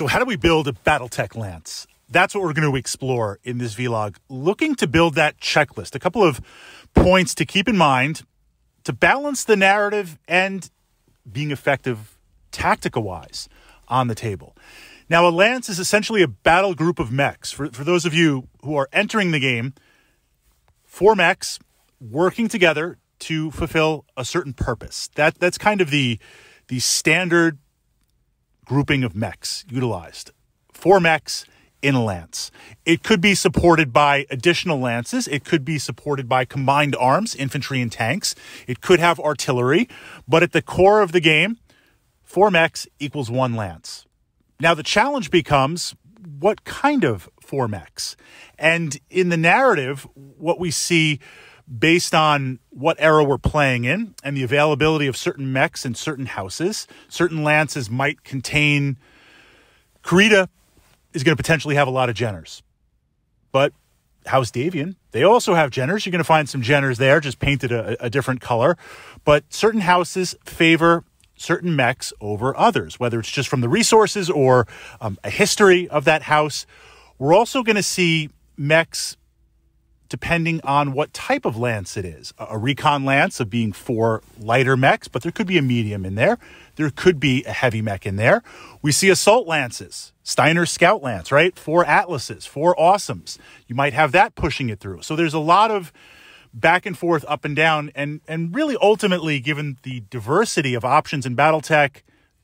So how do we build a Battletech Lance? That's what we're going to explore in this vlog, looking to build that checklist. A couple of points to keep in mind to balance the narrative and being effective tactical-wise on the table. Now, a lance is essentially a battle group of mechs. For, for those of you who are entering the game, four mechs working together to fulfill a certain purpose. That that's kind of the the standard grouping of mechs utilized. Four mechs in a lance. It could be supported by additional lances. It could be supported by combined arms, infantry and tanks. It could have artillery. But at the core of the game, four mechs equals one lance. Now the challenge becomes what kind of four mechs? And in the narrative, what we see based on what era we're playing in and the availability of certain mechs in certain houses, certain lances might contain. Karita is going to potentially have a lot of Jenners. But House Davian, they also have Jenners. You're going to find some Jenners there, just painted a, a different color. But certain houses favor certain mechs over others, whether it's just from the resources or um, a history of that house. We're also going to see mechs depending on what type of lance it is. A recon lance of being four lighter mechs, but there could be a medium in there. There could be a heavy mech in there. We see assault lances, Steiner scout lance, right? Four atlases, four awesomes. You might have that pushing it through. So there's a lot of back and forth, up and down, and and really ultimately, given the diversity of options in BattleTech,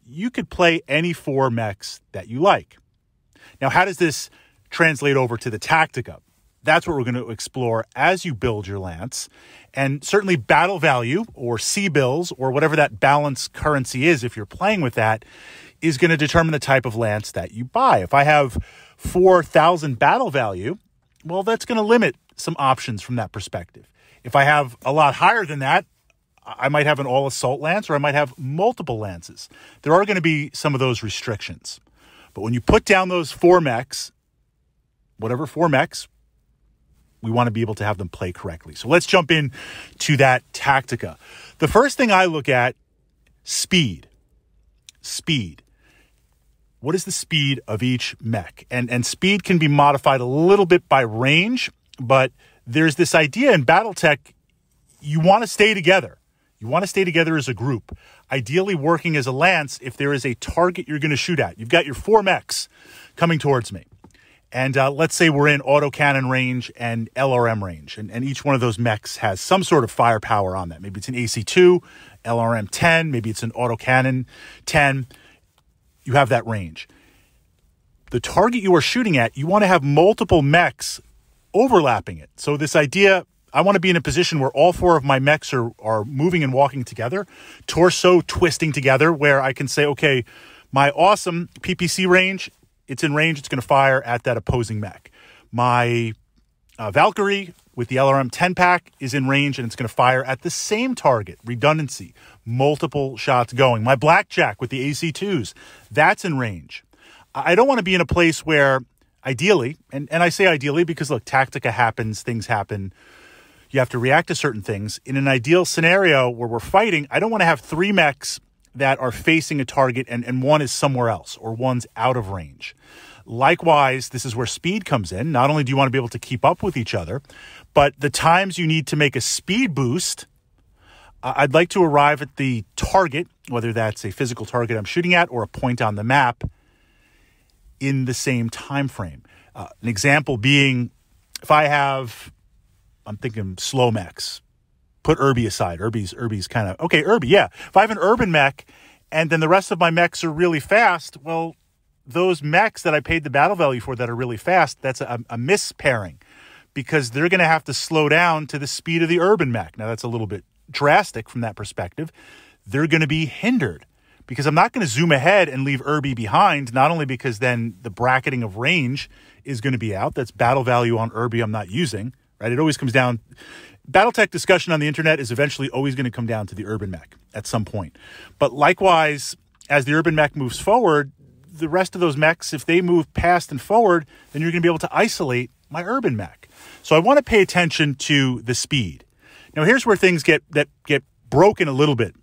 you could play any four mechs that you like. Now, how does this translate over to the Tactica? That's what we're going to explore as you build your Lance. And certainly, battle value or C bills or whatever that balance currency is, if you're playing with that, is going to determine the type of Lance that you buy. If I have 4,000 battle value, well, that's going to limit some options from that perspective. If I have a lot higher than that, I might have an all assault lance or I might have multiple lances. There are going to be some of those restrictions. But when you put down those four mechs, whatever four mechs, we want to be able to have them play correctly. So let's jump in to that tactica. The first thing I look at speed. Speed. What is the speed of each mech? And and speed can be modified a little bit by range, but there's this idea in BattleTech you want to stay together. You want to stay together as a group. Ideally working as a lance if there is a target you're going to shoot at. You've got your four mechs coming towards me. And uh, let's say we're in autocannon range and LRM range, and, and each one of those mechs has some sort of firepower on that. Maybe it's an AC2, LRM 10, maybe it's an autocannon 10. You have that range. The target you are shooting at, you want to have multiple mechs overlapping it. So, this idea I want to be in a position where all four of my mechs are, are moving and walking together, torso twisting together, where I can say, okay, my awesome PPC range it's in range, it's going to fire at that opposing mech. My uh, Valkyrie with the LRM 10 pack is in range and it's going to fire at the same target, redundancy, multiple shots going. My Blackjack with the AC2s, that's in range. I don't want to be in a place where ideally, and, and I say ideally because look, tactica happens, things happen. You have to react to certain things. In an ideal scenario where we're fighting, I don't want to have three mechs that are facing a target and, and one is somewhere else or one's out of range. Likewise, this is where speed comes in. Not only do you want to be able to keep up with each other, but the times you need to make a speed boost, I'd like to arrive at the target, whether that's a physical target I'm shooting at or a point on the map, in the same time frame. Uh, an example being if I have, I'm thinking slow max, put Irby aside. Irby's Irby's kind of okay. Irby, yeah. If I have an urban mech, and then the rest of my mechs are really fast, well, those mechs that I paid the battle value for that are really fast, that's a, a mispairing because they're going to have to slow down to the speed of the urban mech. Now that's a little bit drastic from that perspective. They're going to be hindered because I'm not going to zoom ahead and leave Irby behind. Not only because then the bracketing of range is going to be out. That's battle value on Irby I'm not using right? It always comes down. Battletech discussion on the internet is eventually always going to come down to the urban mech at some point. But likewise, as the urban mech moves forward, the rest of those mechs, if they move past and forward, then you're going to be able to isolate my urban mech. So I want to pay attention to the speed. Now here's where things get that get broken a little bit.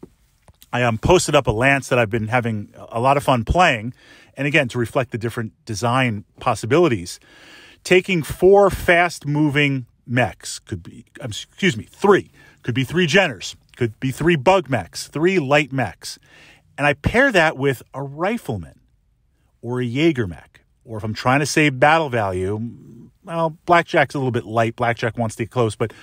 I um, posted up a lance that I've been having a lot of fun playing, and again to reflect the different design possibilities. Taking four fast-moving mechs, could be, excuse me, three, could be three Jenners, could be three bug mechs, three light mechs. And I pair that with a rifleman or a Jaeger mech. Or if I'm trying to save battle value, well, Blackjack's a little bit light. Blackjack wants to get close, but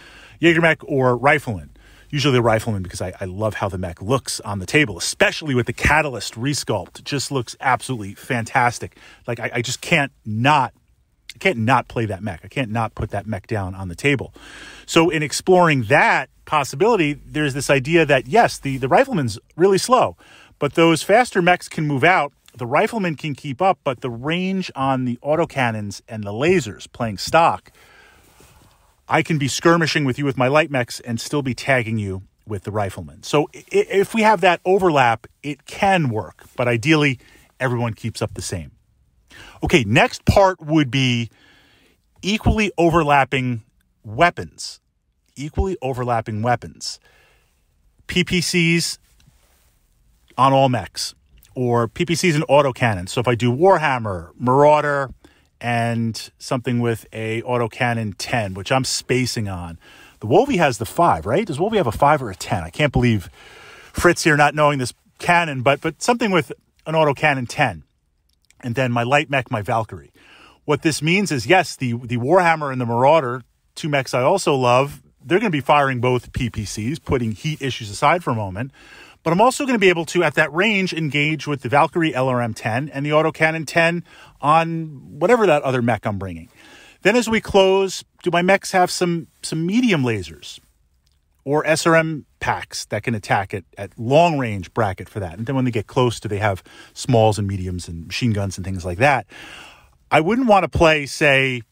Jaeger mech or rifleman. Usually the rifleman because I, I love how the mech looks on the table, especially with the catalyst resculpt. just looks absolutely fantastic. Like I, I just can't not I can't not play that mech. I can't not put that mech down on the table. So in exploring that possibility, there's this idea that yes, the, the rifleman's really slow, but those faster mechs can move out. The rifleman can keep up, but the range on the autocannons and the lasers playing stock, I can be skirmishing with you with my light mechs and still be tagging you with the rifleman. So if we have that overlap, it can work, but ideally everyone keeps up the same. Okay, next part would be equally overlapping weapons. Equally overlapping weapons. PPCs on all mechs, or PPCs and autocannons. So if I do Warhammer, Marauder, and something with a autocannon 10, which I'm spacing on. The Wolvie has the five, right? Does Wolvie have a five or a 10? I can't believe Fritz here not knowing this cannon, but but something with an autocannon 10 and then my light mech, my Valkyrie. What this means is, yes, the the Warhammer and the Marauder, two mechs I also love, they're going to be firing both PPCs, putting heat issues aside for a moment. But I'm also going to be able to, at that range, engage with the Valkyrie LRM 10 and the Autocannon 10 on whatever that other mech I'm bringing. Then, as we close, do my mechs have some some medium lasers or SRM packs that can attack at, at long range bracket for that. And then when they get close to, they have smalls and mediums and machine guns and things like that. I wouldn't want to play, say,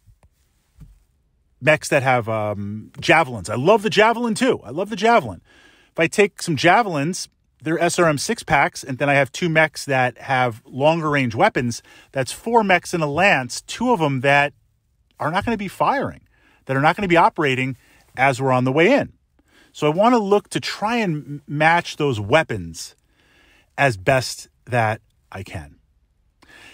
mechs that have um, javelins. I love the javelin too. I love the javelin. If I take some javelins, they're SRM six packs, and then I have two mechs that have longer range weapons. That's four mechs and a lance, two of them that are not going to be firing, that are not going to be operating as we're on the way in. So I want to look to try and match those weapons as best that I can.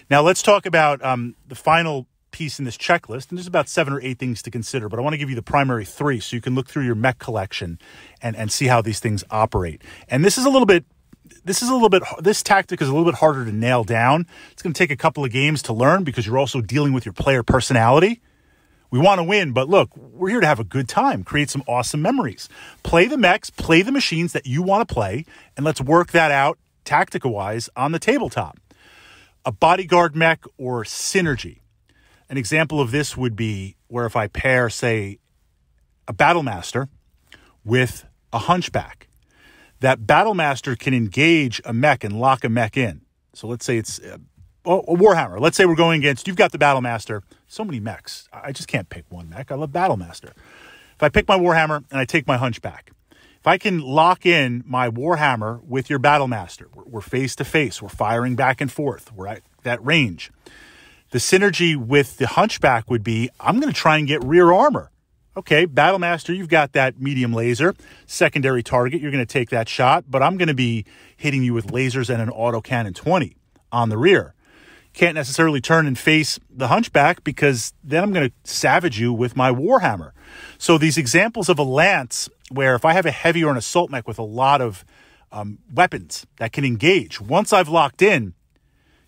Now let's talk about um, the final piece in this checklist, and there's about seven or eight things to consider, but I want to give you the primary three so you can look through your mech collection and, and see how these things operate. And this is a little bit this is a little bit this tactic is a little bit harder to nail down. It's going to take a couple of games to learn because you're also dealing with your player personality we want to win, but look, we're here to have a good time, create some awesome memories. Play the mechs, play the machines that you want to play, and let's work that out tactical wise on the tabletop. A bodyguard mech or synergy. An example of this would be where if I pair, say, a battlemaster with a hunchback, that battlemaster can engage a mech and lock a mech in. So let's say it's uh, oh, Warhammer. Let's say we're going against, you've got the Battle Master. So many mechs. I just can't pick one mech. I love Battle Master. If I pick my Warhammer and I take my Hunchback, if I can lock in my Warhammer with your Battle Master, we're face to face, we're firing back and forth, we're at that range. The synergy with the Hunchback would be I'm going to try and get rear armor. Okay, Battle Master, you've got that medium laser, secondary target, you're going to take that shot, but I'm going to be hitting you with lasers and an autocannon 20 on the rear can't necessarily turn and face the hunchback because then I'm going to savage you with my warhammer. So these examples of a lance, where if I have a heavy or an assault mech with a lot of um, weapons that can engage, once I've locked in,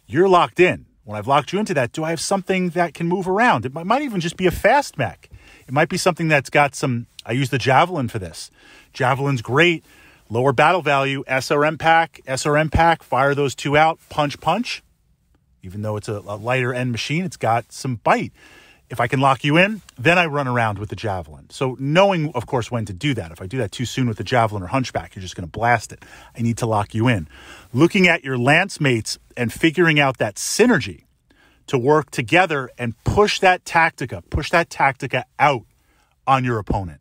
you're locked in. When I've locked you into that, do I have something that can move around? It might even just be a fast mech. It might be something that's got some. I use the javelin for this. Javelin's great. Lower battle value, SRM pack, SRM pack, fire those two out, punch, punch even though it's a, a lighter end machine, it's got some bite. If I can lock you in, then I run around with the javelin. So, knowing, of course, when to do that. If I do that too soon with the javelin or hunchback, you're just going to blast it. I need to lock you in. Looking at your lance mates and figuring out that synergy to work together and push that tactica, push that tactica out on your opponent.